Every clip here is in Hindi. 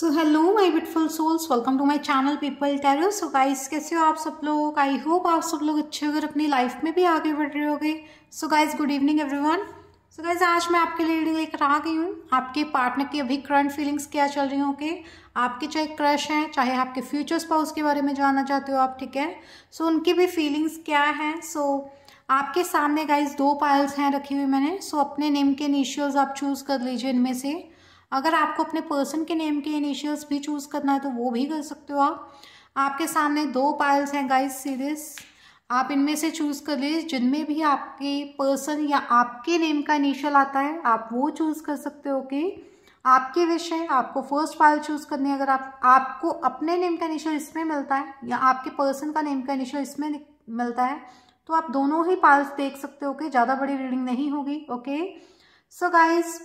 So hello my beautiful souls welcome to my channel people tarot so guys कैसे हो आप सब लोग आई होप आप सब लोग अच्छे होकर अपनी लाइफ में भी आगे बढ़ रहे हो गए so guys good evening everyone so guys आज मैं आपके लिए रीडिंग लेकर आ गई हूँ आपके पार्टनर की अभी करंट फीलिंग्स क्या चल रही होंगे आपके चाहे क्रश हैं चाहे आपके फ्यूचर स्पाउस के बारे में जानना चाहते हो आप ठीक है सो so, उनकी भी फीलिंग्स क्या हैं सो so, आपके सामने गाइज दो पायल्स हैं रखी हुई मैंने सो so, अपने नेम के इनिशियल्स आप चूज़ कर लीजिए इनमें से अगर आपको अपने पर्सन के नेम के इनिशियल्स भी चूज़ करना है तो वो भी कर सकते हो आप आपके सामने दो पायल्स हैं गाइस सीरीज आप इनमें से चूज़ कर लीजिए जिनमें भी आपके पर्सन या आपके नेम का इनिशियल आता है आप वो चूज़ कर सकते हो कि आपकी विश है आपको फर्स्ट पायल चूज़ करनी है अगर आप आपको अपने नेम का इनिशियल इसमें मिलता है या आपके पर्सन का नेम का इनिशियल इसमें मिलता है तो आप दोनों ही पायल्स देख सकते हो कि ज़्यादा बड़ी रीडिंग नहीं होगी ओके सो गाइज़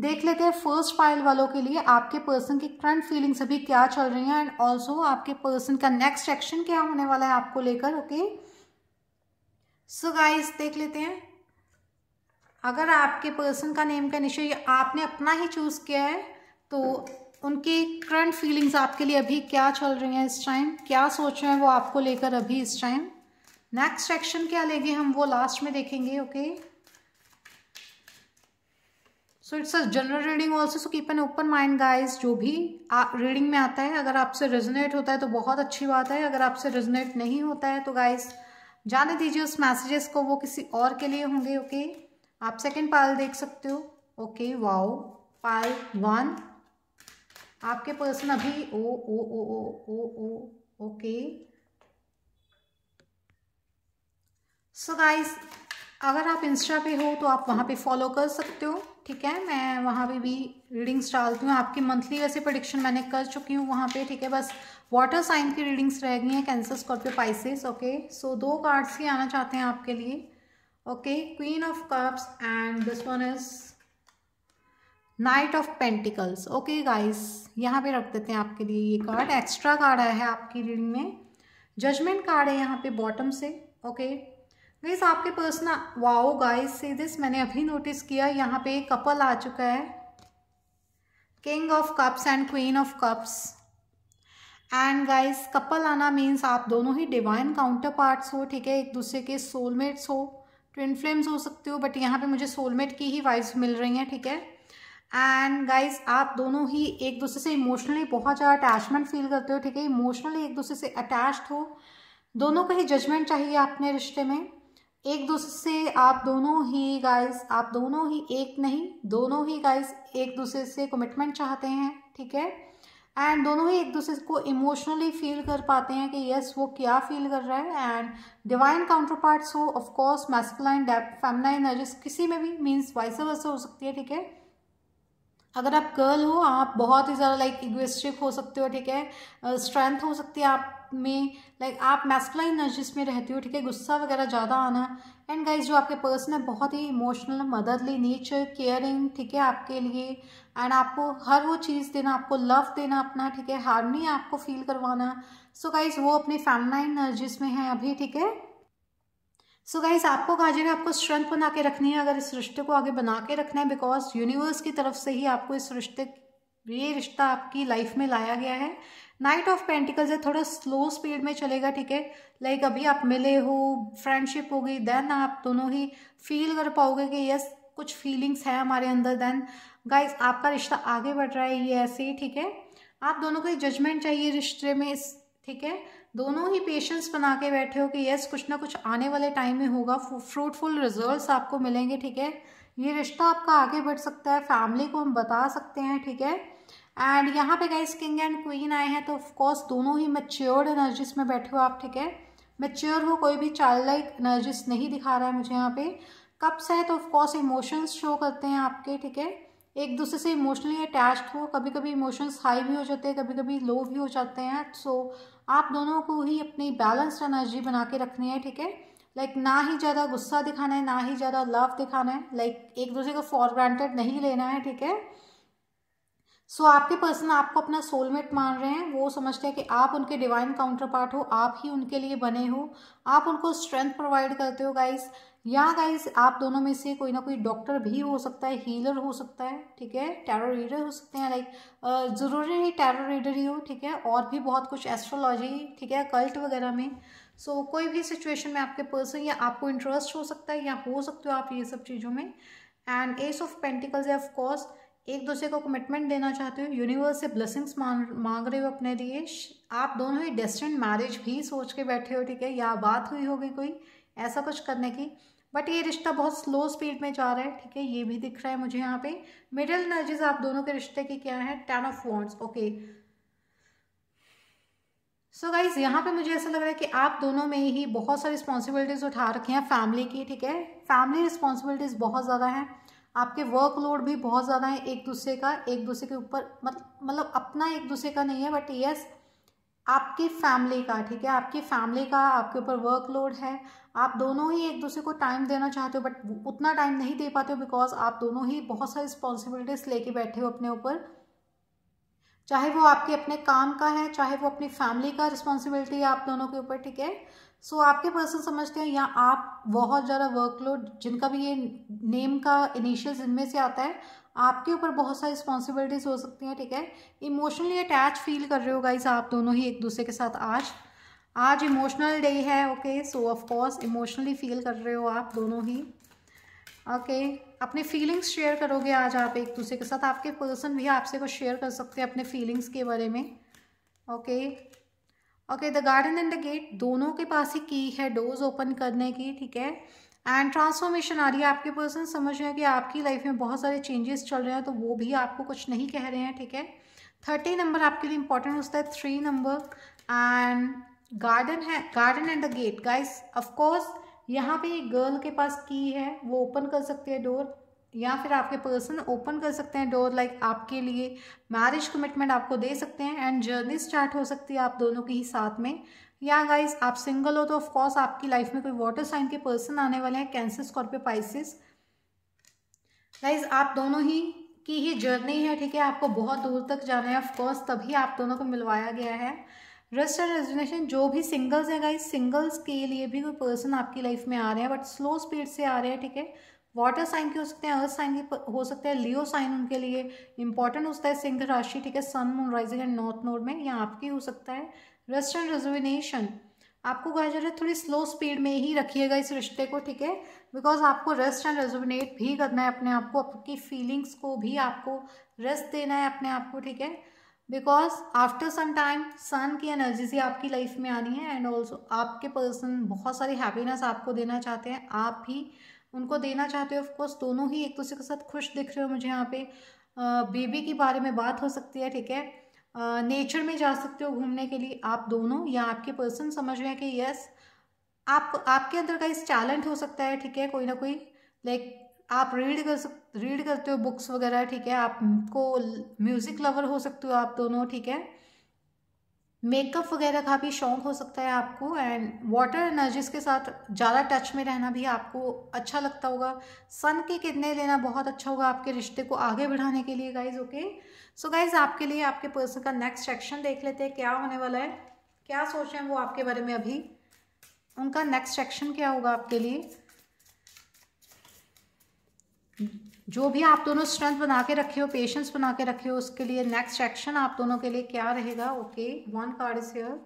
देख लेते हैं फर्स्ट फाइल वालों के लिए आपके पर्सन की करंट फीलिंग्स अभी क्या चल रही हैं एंड ऑल्सो आपके पर्सन का नेक्स्ट एक्शन क्या होने वाला है आपको लेकर ओके सो गाइस देख लेते हैं अगर आपके पर्सन का नेम का निश्चय आपने अपना ही चूज़ किया है तो उनकी करंट फीलिंग्स आपके लिए अभी क्या चल रही हैं इस टाइम क्या सोच रहे हैं वो आपको लेकर अभी इस टाइम नेक्स्ट एक्शन क्या लेंगे हम वो लास्ट में देखेंगे okay okay? So it's a general reading also so keep an open mind guys जो भी रीडिंग में आता है अगर आपसे रेजोनेट होता है तो बहुत अच्छी बात है अगर आपसे रेजोनेट नहीं होता है तो गाइज जाने दीजिए उस मैसेजेस को वो किसी और के लिए होंगे ओके okay? आप सेकेंड पाल देख सकते हो ओके वाओ पाल वन आपके पर्सन अभी ओ ओ ओ ओ ओ ओ ओके सो गाइज अगर आप इंस्टा पे हो तो आप वहाँ पे फॉलो कर सकते हो ठीक है मैं वहाँ पे भी रीडिंग्स डालती हूँ आपकी मंथली वैसे प्रडिक्शन मैंने कर चुकी हूँ वहाँ पे ठीक है बस वाटर साइन की रीडिंग्स रह गई हैं Cancer Scorpio Pisces okay so दो कार्ड्स ही आना चाहते हैं आपके लिए okay queen of cups and this one is knight of pentacles okay guys यहाँ पे रख देते हैं आपके लिए ये कार्ड एक्स्ट्रा कार्ड आया है आपकी रीडिंग में जजमेंट कार्ड है यहाँ पे बॉटम से ओके okay. गाइस आपके पास ना वाओ गाइस सी दिस मैंने अभी नोटिस किया यहाँ पे एक कपल आ चुका है king of cups and queen of cups and guys couple आना मीन्स आप दोनों ही डिवाइन काउंटर पार्ट्स हो ठीक है एक दूसरे के सोलमेट्स हो ट्विन फ्लेम्स हो सकते हो बट यहाँ पे मुझे सोलमेट की ही वाइफ्स मिल रही हैं ठीक है एंड गाइज आप दोनों ही एक दूसरे से इमोशनली बहुत ज़्यादा अटैचमेंट फील करते हो ठीक है इमोशनली एक दूसरे से अटैच्ड हो दोनों का ही जजमेंट चाहिए अपने रिश्ते में एक दूसरे से आप दोनों ही गाइस आप दोनों ही एक नहीं दोनों ही गाइस एक दूसरे से कमिटमेंट चाहते हैं ठीक है एंड दोनों ही एक दूसरे को इमोशनली फील कर पाते हैं कि यस वो क्या फील कर रहा है एंड डिवाइन काउंटर पार्ट्स हो ऑफकोर्स मैस्कुलाइन डेप फेमनाइन एजिस किसी में भी मीन्स वाइस वैसे हो सकती है ठीक है अगर आप गर्ल हो आप बहुत ही ज़्यादा लाइक इग्वेस्टिक हो सकते हो ठीक है स्ट्रेंथ हो सकती है आप में लाइक आप मैस्कुलाइन एनर्जीज में रहती हो ठीक है गुस्सा वगैरह ज़्यादा आना एंड गाइज जो आपके पर्सन है बहुत ही इमोशनल मदरली नेचर केयरिंग ठीक है आपके लिए एंड आपको हर वो चीज़ देना आपको लव देना अपना ठीक है हारनी आपको फील करवाना सो so गाइज वो अपने फैमिलाइन एनर्जीज में है अभी ठीक है सो so गाइज आपको कहा जाएगा आपको स्ट्रेंथ बना के रखनी है अगर इस रिश्ते को आगे बना के रखना है बिकॉज यूनिवर्स की तरफ से ही आपको इस रिश्ते ये रिश्ता आपकी लाइफ में लाया गया है नाइट ऑफ पेंटिकल्स है थोड़ा स्लो स्पीड में चलेगा ठीक है लाइक अभी आप मिले हो फ्रेंडशिप होगी देन आप दोनों ही फील कर पाओगे कि यस कुछ फीलिंग्स है हमारे अंदर देन गाइज आपका रिश्ता आगे बढ़ रहा है ये ऐसे ही ठीक है आप दोनों को जजमेंट चाहिए रिश्ते में इस ठीक है दोनों ही पेशेंस बना के बैठे हो कि यस कुछ ना कुछ आने वाले टाइम में होगा फ्रूटफुल रिजल्ट्स आपको मिलेंगे ठीक है ये रिश्ता आपका आगे बढ़ सकता है फैमिली को हम बता सकते हैं ठीक है एंड यहाँ पे गाइस किंग एंड क्वीन आए हैं तो ऑफकोर्स दोनों ही मेच्योर्ड एनर्जीज में बैठे हो आप ठीक है मेच्योर हो कोई भी चाइल्ड लाइक एनर्जीज नहीं दिखा रहा है मुझे यहाँ पे कप्स है तो ऑफकोर्स इमोशंस शो करते हैं आपके ठीक है एक दूसरे से इमोशनली अटैच्ड हो कभी कभी इमोशंस हाई भी हो जाते हैं कभी कभी लो भी हो जाते हैं सो so, आप दोनों को ही अपनी बैलेंस्ड एनर्जी बना के रखनी है ठीक है लाइक ना ही ज़्यादा गुस्सा दिखाना है ना ही ज़्यादा लव दिखाना है लाइक like, एक दूसरे को फॉर ग्रांटेड नहीं लेना है ठीक है सो so, आपके पर्सन आपको अपना सोलमेट मान रहे हैं वो समझते हैं कि आप उनके डिवाइन काउंटर पार्ट हो आप ही उनके लिए बने हो आप उनको स्ट्रेंथ प्रोवाइड करते हो गाइस या गाइस आप दोनों में से कोई ना कोई डॉक्टर भी हो सकता है हीलर हो सकता है ठीक है टैरो रीडर हो सकते हैं लाइक ज़रूरी ही टैरो रीडर ही हो ठीक है और भी बहुत कुछ एस्ट्रोलॉजी ठीक है कल्ट वगैरह में सो so, कोई भी सिचुएशन में आपके पर्सन या आपको इंटरेस्ट हो सकता है या हो सकते हो आप ये सब चीज़ों में and ace of pentacles of course एक दूसरे को कमिटमेंट देना चाहते हो यूनिवर्स से ब्लेसिंग्स मांग रहे हो अपने लिए आप दोनों ही डेस्टेंट मैरिज भी सोच के बैठे हो ठीक है या बात हुई होगी कोई ऐसा कुछ करने की बट ये रिश्ता बहुत स्लो स्पीड में जा रहा है ठीक है ये भी दिख रहा है मुझे यहाँ पे मिडिल एनर्जीज आप दोनों के रिश्ते की क्या है ten of wands okay so guys यहाँ पे मुझे ऐसा लग रहा है कि आप दोनों में ही बहुत सारी रिस्पॉन्सिबिलिटीज़ उठा रखी हैं फैमिली की ठीक है फैमिली रिस्पॉन्सिबिलिटीज़ बहुत ज़्यादा हैं आपके वर्कलोड भी बहुत ज़्यादा है एक दूसरे का एक दूसरे के ऊपर मतलब अपना एक दूसरे का नहीं है बट यस आपकी फैमिली का ठीक है आपकी फैमिली का आपके ऊपर वर्कलोड है आप दोनों ही एक दूसरे को टाइम देना चाहते हो बट उतना टाइम नहीं दे पाते हो बिकॉज आप दोनों ही बहुत सारी रिस्पॉन्सिबिलिटीज लेके बैठे हो अपने ऊपर चाहे वो आपके अपने काम का है चाहे वो अपनी फैमिली का रिस्पॉन्सिबिलिटी है आप दोनों के ऊपर ठीक है सो so, आपके पर्सन समझते हैं या आप बहुत ज़्यादा वर्कलोड जिनका भी ये नेम का इनिशियल इनमें से आता है आपके ऊपर बहुत सारी रिस्पॉन्सिबिलिटीज़ हो सकती हैं ठीक है इमोशनली अटैच फील कर रहे हो गाइस आप दोनों ही एक दूसरे के साथ आज आज इमोशनल डे है okay so of course emotionally feel कर रहे हो आप दोनों ही ओके okay, अपने फीलिंग्स शेयर करोगे आज आप एक दूसरे के साथ आपके पर्सन भी आपसे कुछ शेयर कर सकते हैं अपने फीलिंग्स के बारे में okay okay, okay the garden and the gate दोनों के पास ही की है डोर्स ओपन करने की ठीक है एंड ट्रांसफॉर्मेशन आ रही है आपके पर्सन समझ रहे हैं कि आपकी लाइफ में बहुत सारे चेंजेस चल रहे हैं तो वो भी आपको कुछ नहीं कह रहे हैं ठीक है थर्टी नंबर आपके लिए इंपॉर्टेंट होता है थ्री नंबर एंड गार्डन है garden and the gate guys of course यहाँ पे एक गर्ल के पास की है वो ओपन कर सकती है डोर या फिर आपके पर्सन ओपन कर सकते हैं डोर लाइक आपके लिए मैरिज कमिटमेंट आपको दे सकते हैं एंड जर्नी स्टार्ट हो सकती है आप दोनों के ही साथ में या गाइस आप सिंगल हो तो ऑफ आपकी लाइफ में कोई वाटर साइन के पर्सन आने वाले हैं कैंसर स्कॉर्पियो पाइसिस गाइस आप दोनों ही की ही जर्नी है ठीक है आपको बहुत दूर तक जाना है ऑफकोर्स तभी आप दोनों को मिलवाया गया है रेस्ट एंड रेजिग्नेशन जो भी सिंगल्स हैं गाइज सिंगल्स के लिए भी कोई पर्सन आपकी लाइफ में आ रहे हैं बट स्लो स्पीड से आ रहे हैं ठीक है वाटर साइन के हो सकते हैं अर्थ साइन के हो सकते हैं लियो साइन उनके लिए इंपॉर्टेंट होता है सिंह राशि ठीक है sun moon rising and north node में या आपकी हो सकता है रेस्ट एंड रेजुविनेशन आपको कहा जा रहा है थोड़ी स्लो स्पीड में ही रखिएगा इस रिश्ते को ठीक है बिकॉज आपको रेस्ट एंड रेजुविनेट भी करना है अपने आप को आपकी फीलिंग्स को भी आपको रेस्ट देना है अपने आप को ठीक है because after some time sun की एनर्जी से आपकी लाइफ में आनी है एंड ऑल्सो आपके पर्सन बहुत सारी हैप्पीनेस आपको देना चाहते हैं आप भी उनको देना चाहते हो ऑफकोर्स दोनों ही एक दूसरे के साथ खुश दिख रहे हो मुझे यहाँ पे बेबी के बारे में बात हो सकती है ठीक है नेचर में जा सकते हो घूमने के लिए आप दोनों या आपके पर्सन समझ रहे हैं कि यस आप आपके अंदर का इस टैलेंट हो सकता है ठीक है कोई ना कोई लाइक आप रीड कर सक रीड करते हो बुक्स वगैरह ठीक है आपको म्यूज़िक लवर हो सकते हो आप दोनों ठीक है मेकअप वगैरह का भी शौक हो सकता है आपको एंड वाटर एनर्जीज के साथ ज़्यादा टच में रहना भी आपको अच्छा लगता होगा सन की किरने लेना बहुत अच्छा होगा आपके रिश्ते को आगे बढ़ाने के लिए गाइज ओके सो गाइज आपके लिए आपके पर्सन का नेक्स्ट सेक्शन देख लेते हैं क्या होने वाला है क्या सोच रहे हैं वो आपके बारे में अभी उनका नेक्स्ट सेक्शन क्या होगा आपके लिए जो भी आप दोनों स्ट्रेंथ बना के रखे हो पेशेंस बना के रखे हो उसके लिए नेक्स्ट एक्शन आप दोनों के लिए क्या रहेगा okay one card is here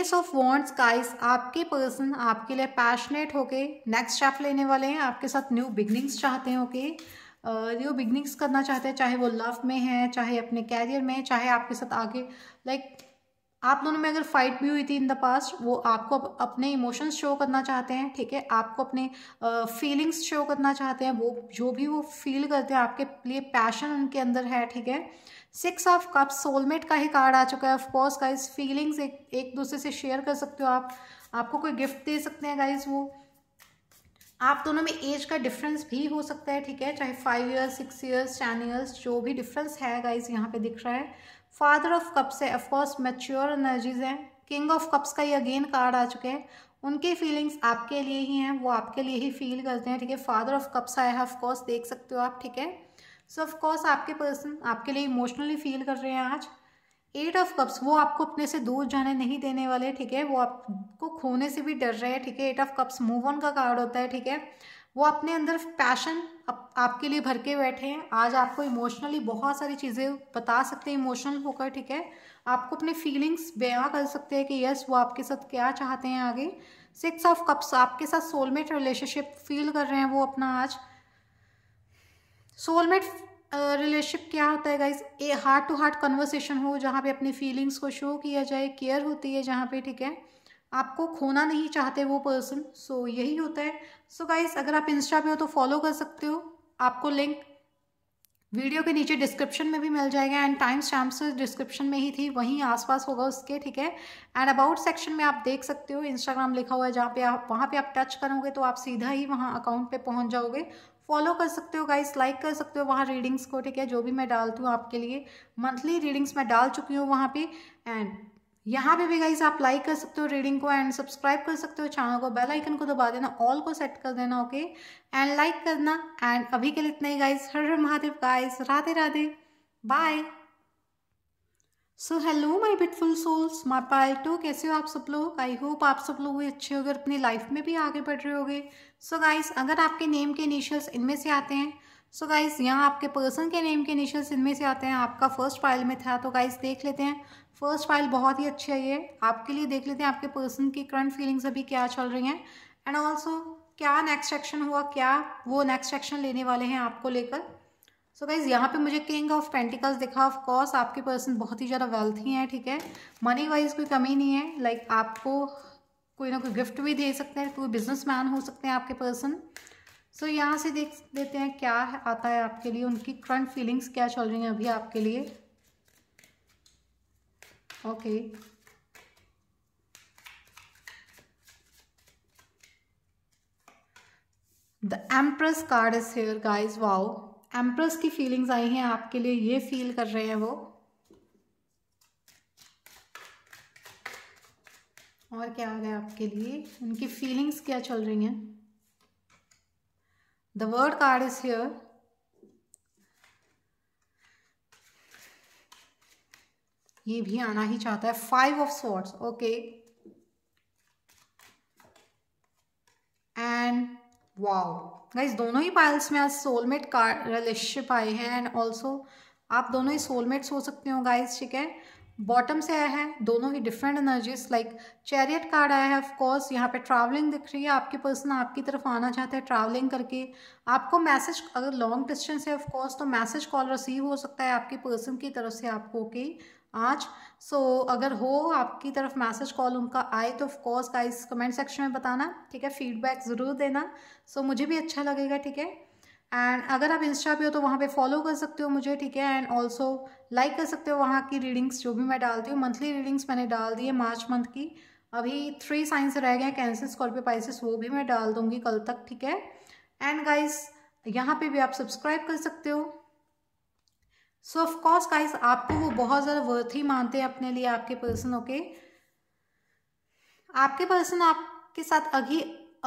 ace of wands guys आपके पर्सन आपके लिए पैशनेट होके नेक्स्ट स्टेप लेने वाले हैं आपके साथ न्यू बिगनिंग्स चाहते हैं okay okay? New uh, beginnings करना चाहते हैं चाहे वो लव में है चाहे अपने कैरियर में चाहे आपके साथ आगे लाइक like, आप दोनों में अगर फाइट भी हुई थी इन द पास्ट वो आपको अपने इमोशंस शो करना चाहते हैं ठीक है आपको अपने फीलिंग्स शो करना चाहते हैं वो जो भी वो फील करते हैं आपके लिए पैशन उनके अंदर है ठीक है सिक्स ऑफ कप सोलमेट का ही कार्ड आ चुका है ऑफकोर्स गाइज फीलिंग्स एक एक दूसरे से शेयर कर सकते हो आप आपको कोई गिफ्ट दे सकते हैं गाइज वो आप दोनों में एज का डिफरेंस भी हो सकता है ठीक है चाहे five years six years ten years जो भी डिफरेंस है गाइज यहाँ पे दिख रहा है फादर ऑफ कप्स है ऑफकोर्स मेच्योर एनर्जीज हैं किंग ऑफ कप्स का ये अगेन कार्ड आ चुके हैं उनके फीलिंग्स आपके लिए ही हैं वो आपके लिए ही फील करते हैं ठीक है फादर ऑफ कप्स आया है ऑफकोर्स देख सकते हो आप ठीक है सो ऑफकोर्स आपके पर्सन आपके लिए इमोशनली फील कर रहे हैं आज एट ऑफ कप्स वो आपको अपने से दूर जाने नहीं देने वाले ठीक है वो आपको खोने से भी डर रहे हैं ठीक है eight of cups move on का कार्ड होता है ठीक है वो अपने अंदर पैशन अप, आपके लिए भर के बैठे हैं आज आपको इमोशनली बहुत सारी चीज़ें बता सकते हैं इमोशनल होकर ठीक है आपको अपने फीलिंग्स बयां कर सकते हैं कि यस वो आपके साथ क्या चाहते हैं आगे सिक्स ऑफ कप्स आपके साथ सोलमेट रिलेशनशिप फील कर रहे हैं वो अपना आज सोलमेट रिलेशनशिप क्या होता है guys a heart to heart conversation हो जहाँ पे अपनी फीलिंग्स को शो किया जाए केयर होती है जहाँ पे ठीक है आपको खोना नहीं चाहते वो पर्सन सो so, यही होता है सो so, गाइस अगर आप इंस्टा पे हो तो फॉलो कर सकते हो आपको लिंक वीडियो के नीचे डिस्क्रिप्शन में भी मिल जाएगा एंड टाइम स्टैम्प्स डिस्क्रिप्शन में ही थी वहीं आसपास होगा उसके ठीक है एंड अबाउट सेक्शन में आप देख सकते हो इंस्टाग्राम लिखा हुआ है जहाँ पे आप वहाँ पे आप टच करोगे तो आप सीधा ही वहाँ अकाउंट पे पहुँच जाओगे फॉलो कर सकते हो गाइस लाइक कर सकते हो वहाँ रीडिंग्स को ठीक है जो भी मैं डालती हूँ आपके लिए मंथली रीडिंग्स मैं डाल चुकी हूँ वहाँ पर एंड यहाँ पे भी गाइज आप लाइक कर सकते हो रीडिंग को एंड सब्सक्राइब कर सकते हो चैनल को बेल आइकन को दबा देना ऑल को सेट कर देना ओके एंड लाइक करना एंड अभी के लिए इतना ही गाइज हर हर Mahadev guys Radhe Radhe bye so hello my beautiful souls माई टू कैसे हो आप सब लोग आई होप आप सब लोग भी अच्छे हो गए अपनी लाइफ में भी आगे बढ़ रहे हो गए सो गाइज अगर आपके नेम के इनिशियल्स इनमें से आते हैं सो गाइस गाइज यहाँ आपके पर्सन के नेम के इनिशियल्स इनमें से आते हैं आपका फर्स्ट पाइल में था तो गाइज देख लेते हैं फर्स्ट फाइल बहुत ही अच्छी है ये आपके लिए देख लेते हैं आपके पर्सन की करंट फीलिंग्स अभी क्या चल रही हैं एंड ऑल्सो क्या नेक्स्ट एक्शन हुआ क्या वो नेक्स्ट एक्शन लेने वाले हैं आपको लेकर सो गाइज यहाँ पे मुझे किंग ऑफ पेंटिकल्स दिखा ऑफ कोर्स आपके पर्सन बहुत ही ज़्यादा वेल्थी हैं ठीक है मनी वाइज कोई कमी नहीं है लाइक like, आपको कोई ना कोई गिफ्ट भी दे सकते हैं कोई बिजनेस मैन हो सकते हैं आपके पर्सन सो so, यहाँ से देख देते हैं क्या आता है आपके लिए उनकी करंट फीलिंग्स क्या चल रही हैं अभी आपके लिए Okay. The empress card is here guys wow empress की फीलिंग्स आई हैं आपके लिए ये फील कर रहे हैं वो और क्या आ रहा है आपके लिए उनकी फीलिंग्स क्या चल रही हैं the world card is here ये भी आना ही चाहता है five of swords okay and wow guys दोनों ही पाइल्स में आज सोलमेट का रिलेशनशिप आए हैं एंड ऑल्सो आप दोनों ही सोलमेट्स हो सकते हो गाइज ठीक है बॉटम से आया है दोनों ही different energies like chariot card आया है ऑफकोर्स यहाँ पे ट्रैवलिंग दिख रही है आपके पर्सन आपकी तरफ आना चाहते हैं ट्रैवलिंग करके आपको मैसेज अगर लॉन्ग डिस्टेंस है ऑफकोर्स तो मैसेज कॉल रिसीव हो सकता है आपके पर्सन की तरफ से आपको ओके okay? आज सो so, अगर हो आपकी तरफ मैसेज कॉल उनका आए तो ऑफकोर्स गाइस कमेंट सेक्शन में बताना ठीक है फीडबैक ज़रूर देना सो so, मुझे भी अच्छा लगेगा ठीक है एंड अगर आप इंस्टा पे हो तो वहाँ पे फॉलो कर सकते हो मुझे ठीक है एंड ऑल्सो लाइक कर सकते हो वहाँ की रीडिंग्स जो भी मैं डालती हूँ मंथली रीडिंग्स मैंने डाल दी है मार्च मंथ की अभी थ्री साइंस रह गए हैं कैंसिल स्कॉर्पियो पाइसिस वो भी मैं डाल दूँगी कल तक ठीक है एंड गाइस यहाँ पर भी आप सब्सक्राइब कर सकते हो सो ऑफकोर्स गाइस आपको वो बहुत ज़्यादा वर्थ ही मानते हैं अपने लिए आपके पर्सन ओके आपके पर्सन आपके साथ अभी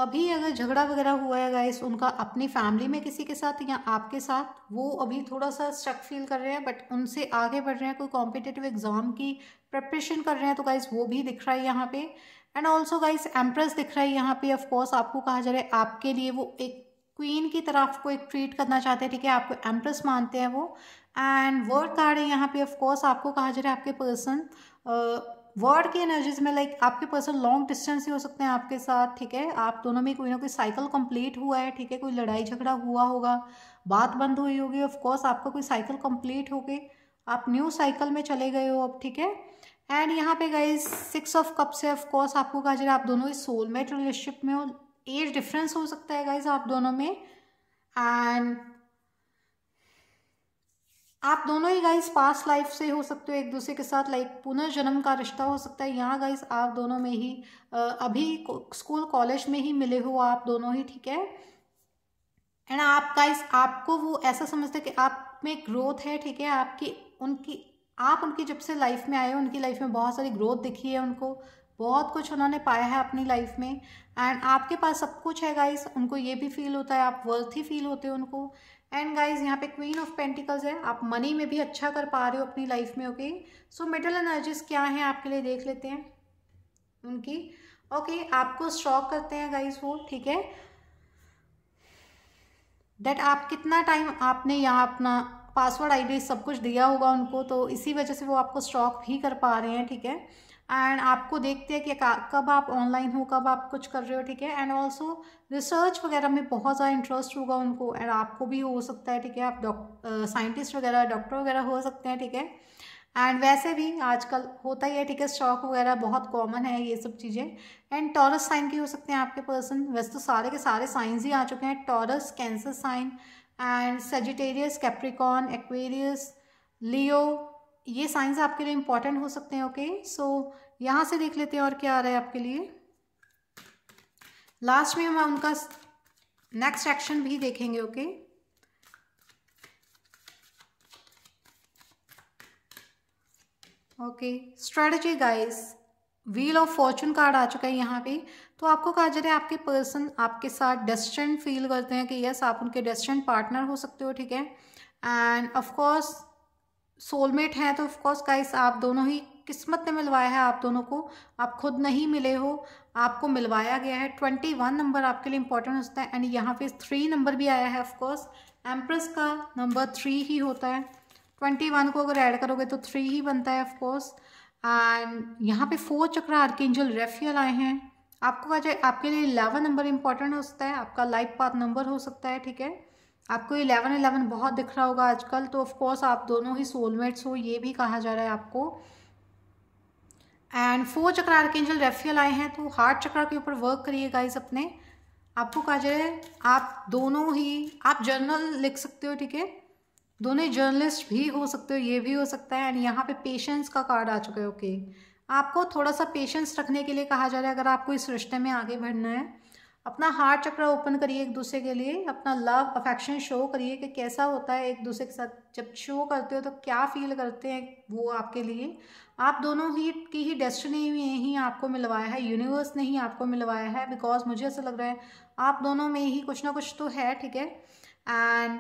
अभी अगर झगड़ा वगैरह हुआ है गाइस उनका अपनी फैमिली में किसी के साथ या आपके साथ वो अभी थोड़ा सा स्ट्रक फील कर रहे हैं बट उनसे आगे बढ़ रहे हैं कोई कॉम्पिटेटिव एग्ज़ाम की प्रिपरेशन कर रहे हैं तो गाइस वो भी दिख रहा है यहाँ पे एंड ऑल्सो गाइस एम्प्रेस दिख रहा है यहाँ पे ऑफकोर्स आपको कहा जा रहा है आपके लिए वो एक क्वीन की तरफ को एक ट्रीट करना चाहते हैं ठीक है आपको एम्प्रेस मानते हैं वो एंड वर्ड कार्ड है यहाँ पे ऑफकोर्स आपको कहा जा रहा है आपके पर्सन वर्ड की एनर्जीज में लाइक like, आपके पर्सन लॉन्ग डिस्टेंस ही हो सकते हैं आपके साथ ठीक है आप दोनों में कोई ना कोई साइकिल कंप्लीट हुआ है ठीक है कोई लड़ाई झगड़ा हुआ होगा बात बंद हुई होगी ऑफ कोर्स आपका कोई साइकिल कंप्लीट हो गई आप न्यू साइकिल में चले गए हो अब ठीक है एंड यहाँ पे गए सिक्स ऑफ से ऑफ ऑफकोर्स आपको कहा जा रहा है आप दोनों ही सोलमेट रिलेशनशिप में हो एज डिफरेंस हो सकता है गाइज आप दोनों में एंड आप दोनों ही गाइस पास्ट लाइफ से हो सकते हो एक दूसरे के साथ लाइक पुनर्जन्म का रिश्ता हो सकता है यहाँ गाइस आप दोनों में ही अभी स्कूल कॉलेज में ही मिले हो आप दोनों ही ठीक है एंड आप गाइस आपको वो ऐसा समझते कि आप में ग्रोथ है ठीक है आपकी उनकी आप उनकी जब से लाइफ में आए हो उनकी लाइफ में बहुत सारी ग्रोथ दिखी है उनको बहुत कुछ उन्होंने पाया है अपनी लाइफ में एंड आपके पास सब कुछ है गाइस उनको ये भी फील होता है आप वर्थ ही फील होते हो उनको एंड गाइज यहाँ पे क्वीन ऑफ पेंटिकल्स है आप मनी में भी अच्छा कर पा रहे हो अपनी लाइफ में ओके सो मेटल एनर्जीज क्या हैं आपके लिए देख लेते हैं उनकी ओके okay, आपको स्ट्रॉक करते हैं गाइज वो ठीक है डेट आप कितना टाइम आपने यहाँ अपना पासवर्ड आईडी सब कुछ दिया होगा उनको तो इसी वजह से वो आपको स्टॉक भी कर पा रहे हैं ठीक है एंड आपको देखते हैं कि कब आप ऑनलाइन हो कब आप कुछ कर रहे हो ठीक है एंड ऑल्सो रिसर्च वगैरह में बहुत ज़्यादा इंटरेस्ट होगा उनको एंड आपको भी हो सकता है ठीक है आप डॉक्टर साइंटिस्ट वगैरह डॉक्टर वगैरह हो सकते हैं ठीक है एंड वैसे भी आजकल होता ही है ठीक है स्टॉक वगैरह बहुत कॉमन है ये सब चीज़ें एंड टॉरस साइन की हो सकते हैं आपके पर्सन वैसे तो सारे के सारे साइंस ही आ चुके हैं Taurus Cancer sign and Sagittarius Capricorn Aquarius Leo ये साइंस आपके लिए इम्पॉर्टेंट हो सकते हैं ओके सो यहाँ से देख लेते हैं और क्या आ रहा है आपके लिए लास्ट में हम उनका नेक्स्ट एक्शन भी देखेंगे okay okay strategy guys wheel of fortune card आ चुका है यहाँ पे तो आपको कहा जा रहा है आपके पर्सन आपके साथ डेस्टेंट फील करते हैं कि यस आप उनके डेस्टेंट पार्टनर हो सकते हो ठीक है एंड ऑफकोर्स सोलमेट हैं तो ऑफकोर्स गाइस आप दोनों ही किस्मत ने मिलवाया है आप दोनों को आप खुद नहीं मिले हो आपको मिलवाया गया है ट्वेंटी वन नंबर आपके लिए इंपॉर्टेंट होता है एंड यहाँ पे थ्री नंबर भी आया है ऑफकोर्स एम्प्रेस का नंबर थ्री ही होता है ट्वेंटी वन को अगर ऐड करोगे तो थ्री ही बनता है ऑफकोर्स एंड यहाँ पे फोर चक्र के एंजल रेफियल आए हैं आपको कहा जाए आपके लिए इलेवन नंबर इंपॉर्टेंट हो सकता है आपका लाइफ पाथ नंबर हो सकता है ठीक है आपको इलेवन इलेवन बहुत दिख रहा होगा आजकल तो ऑफकोर्स आप दोनों ही सोलमेट्स हो ये भी कहा जा रहा है आपको एंड फोर चक्र के एंजल रेफियल आए हैं तो हार्ट चक्र के ऊपर वर्क करिए गाइज अपने आपको कहा जा रहा है आप दोनों ही आप जर्नल लिख सकते हो ठीक है दोनों ही जर्नलिस्ट भी हो सकते हो ये भी हो सकता है एंड यहाँ पे पेशेंस का कार्ड आ चुका है ओके आपको थोड़ा सा पेशेंस रखने के लिए कहा जा रहा है अगर आपको इस रिश्ते में आगे बढ़ना है अपना हार्ट चक्र ओपन करिए एक दूसरे के लिए अपना लव अफेक्शन शो करिए कि कैसा होता है एक दूसरे के साथ जब शो करते हो तो क्या फील करते हैं वो आपके लिए आप दोनों ही की ही डेस्टिनी में ही आपको मिलवाया है यूनिवर्स ने ही आपको मिलवाया है बिकॉज मुझे ऐसा लग रहा है आप दोनों में ही कुछ ना कुछ तो है ठीक है एंड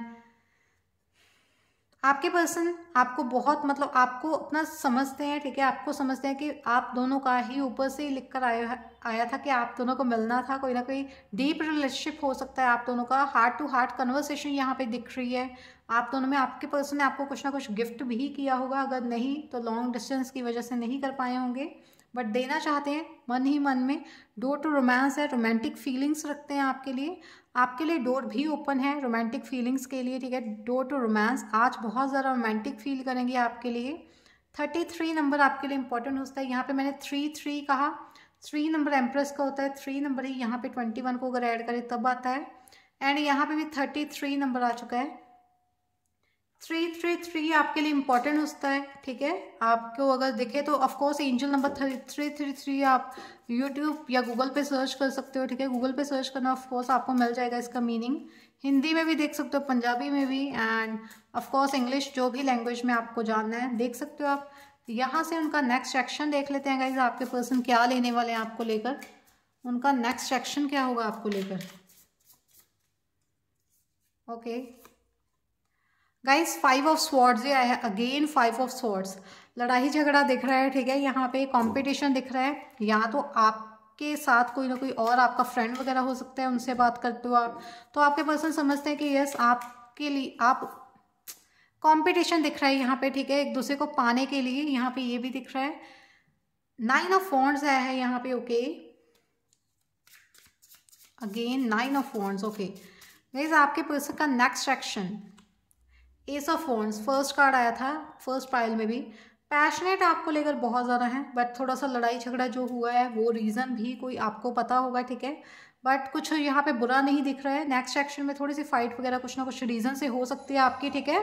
आपके पर्सन आपको बहुत मतलब आपको अपना समझते हैं ठीक है आपको समझते हैं कि आप दोनों का ही ऊपर से ही लिख कर आया आया था कि आप दोनों को मिलना था कोई ना कोई डीप रिलेशनशिप हो सकता है आप दोनों का हार्ट टू हार्ट कन्वर्सेशन यहाँ पे दिख रही है आप दोनों में आपके पर्सन ने आपको कुछ ना कुछ गिफ्ट भी किया होगा अगर नहीं तो लॉन्ग डिस्टेंस की वजह से नहीं कर पाए होंगे बट देना चाहते हैं मन ही मन में डोर टू रोमांस है रोमांटिक फीलिंग्स रखते हैं आपके लिए आपके लिए डोर भी ओपन है रोमांटिक फीलिंग्स के लिए ठीक है डोर टू रोमांस आज बहुत ज़्यादा रोमांटिक फील करेंगे आपके लिए थर्टी थ्री नंबर आपके लिए इंपॉर्टेंट होता है यहाँ पे मैंने थ्री थ्री कहा थ्री नंबर एम्प्रेस का होता है थ्री नंबर ही यहाँ पे ट्वेंटी वन को अगर ऐड करें तब आता है एंड यहाँ पे भी थर्टी थ्री नंबर आ चुका है थ्री थ्री थ्री आपके लिए इंपॉर्टेंट होता है ठीक है आपको अगर देखें तो of course angel number three three three three आप यूट्यूब या गूगल पे सर्च कर सकते हो ठीक है गूगल पे सर्च करना ऑफकोर्स आपको मिल जाएगा इसका मीनिंग हिंदी में भी देख सकते हो पंजाबी में भी एंड ऑफकोर्स इंग्लिश जो भी लैंग्वेज में आपको जानना है देख सकते हो आप यहाँ से उनका नेक्स्ट सेक्शन देख लेते हैं गाइज आपके पर्सन क्या लेने वाले हैं आपको लेकर उनका नेक्स्ट सेक्शन क्या होगा आपको लेकर okay okay. Guys five of swords ये आया है अगेन फाइव ऑफ स्वॉर्ड्स लड़ाई झगड़ा दिख रहा है ठीक है यहाँ पे कंपटीशन दिख रहा है या तो आपके साथ कोई ना कोई और आपका फ्रेंड वगैरह हो सकता है उनसे बात करते हो आप तो आपके पर्सन समझते हैं कि यस आपके लिए आप कंपटीशन दिख रहा है यहाँ पे ठीक है एक दूसरे को पाने के लिए यहाँ पे ये भी दिख रहा है नाइन ऑफ फॉन्ड्स आया है यहाँ पे okay again nine of wands okay guys आपके पर्सन का नेक्स्ट एक्शन एस ऑफ फोन्स फर्स्ट कार्ड आया था फर्स्ट पाइल में भी पैशनेट आपको लेकर बहुत ज़्यादा है बट थोड़ा सा लड़ाई झगड़ा जो हुआ है वो रीज़न भी कोई आपको पता होगा ठीक है बट कुछ यहाँ पे बुरा नहीं दिख रहा है नेक्स्ट एक्शन में थोड़ी सी फाइट वगैरह कुछ ना कुछ रीज़न से हो सकती है आपकी ठीक है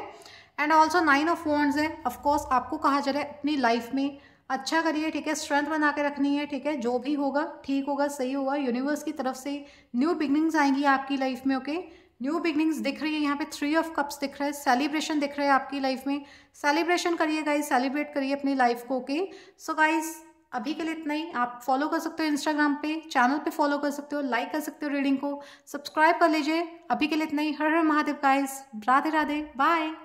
and also nine of wands है ऑफकोर्स आपको कहा जा रहा है अपनी लाइफ में अच्छा करिए ठीक है स्ट्रेंथ बना के रखनी है ठीक है जो भी होगा ठीक होगा सही होगा यूनिवर्स की तरफ से न्यू बिगनिंग्स आएंगी आपकी लाइफ में ओके okay? न्यू बिगनिंग्स दिख रही है यहाँ पे थ्री ऑफ कप्स दिख रहा है सेलिब्रेशन दिख रहा है आपकी लाइफ में सेलिब्रेशन करिए गाइज सेलिब्रेट करिए अपनी लाइफ को ओके सो गाइज अभी के लिए इतना ही आप फॉलो कर सकते हो इंस्टाग्राम पे चैनल पे फॉलो कर सकते हो लाइक कर सकते हो रीडिंग को सब्सक्राइब कर लीजिए अभी के लिए इतना ही हर हर महादेव गाइज राधे राधे बाय